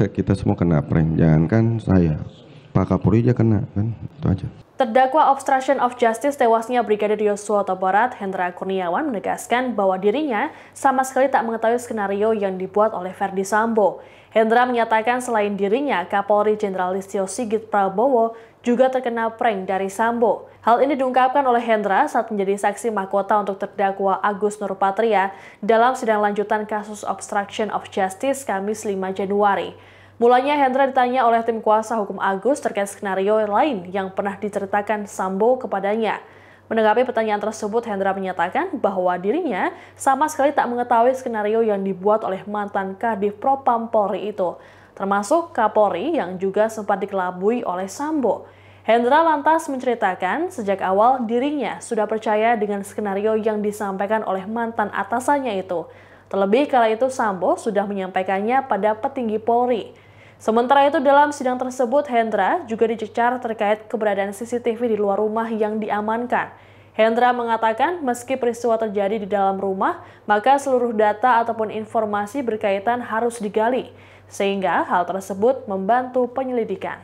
kita semua kena prank jangan kan saya Pak Kapolri aja kena kan itu aja Terdakwa obstruction of justice tewasnya Brigadir Yosua Tobarat, Hendra Kurniawan menegaskan bahwa dirinya sama sekali tak mengetahui skenario yang dibuat oleh Verdi Sambo. Hendra menyatakan selain dirinya, Kapolri Jenderal Listio Sigit Prabowo juga terkena prank dari Sambo. Hal ini diungkapkan oleh Hendra saat menjadi saksi mahkota untuk terdakwa Agus Nurpatria dalam sidang lanjutan kasus obstruction of justice Kamis 5 Januari. Mulanya Hendra ditanya oleh tim kuasa hukum Agus terkait skenario lain yang pernah diceritakan Sambo kepadanya. Menanggapi pertanyaan tersebut, Hendra menyatakan bahwa dirinya sama sekali tak mengetahui skenario yang dibuat oleh mantan Kadif Propam Polri itu, termasuk Kapolri yang juga sempat dikelabui oleh Sambo. Hendra lantas menceritakan sejak awal dirinya sudah percaya dengan skenario yang disampaikan oleh mantan atasannya itu. Terlebih kala itu Sambo sudah menyampaikannya pada petinggi Polri. Sementara itu dalam sidang tersebut Hendra juga dicecar terkait keberadaan CCTV di luar rumah yang diamankan. Hendra mengatakan meski peristiwa terjadi di dalam rumah, maka seluruh data ataupun informasi berkaitan harus digali, sehingga hal tersebut membantu penyelidikan.